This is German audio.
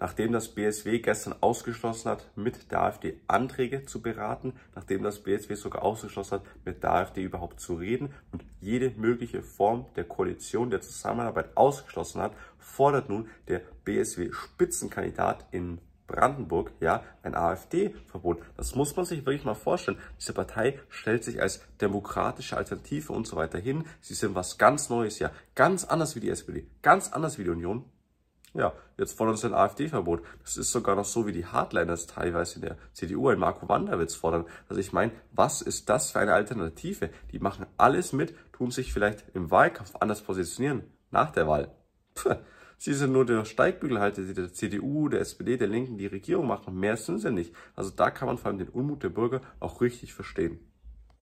nachdem das BSW gestern ausgeschlossen hat, mit der AfD Anträge zu beraten, nachdem das BSW sogar ausgeschlossen hat, mit der AfD überhaupt zu reden und jede mögliche Form der Koalition, der Zusammenarbeit ausgeschlossen hat, fordert nun der BSW-Spitzenkandidat in Brandenburg, ja, ein AfD-Verbot. Das muss man sich wirklich mal vorstellen. Diese Partei stellt sich als demokratische Alternative und so weiter hin. Sie sind was ganz Neues, ja. Ganz anders wie die SPD, ganz anders wie die Union. Ja, jetzt fordern sie ein AfD-Verbot. Das ist sogar noch so, wie die Hardliners teilweise in der CDU ein Marco Wanderwitz fordern. Also ich meine, was ist das für eine Alternative? Die machen alles mit, tun sich vielleicht im Wahlkampf anders positionieren, nach der Wahl. Puh, sie sind nur der Steigbügelhalter die der CDU, der SPD, der Linken, die Regierung machen. Mehr sind sie nicht. Also da kann man vor allem den Unmut der Bürger auch richtig verstehen.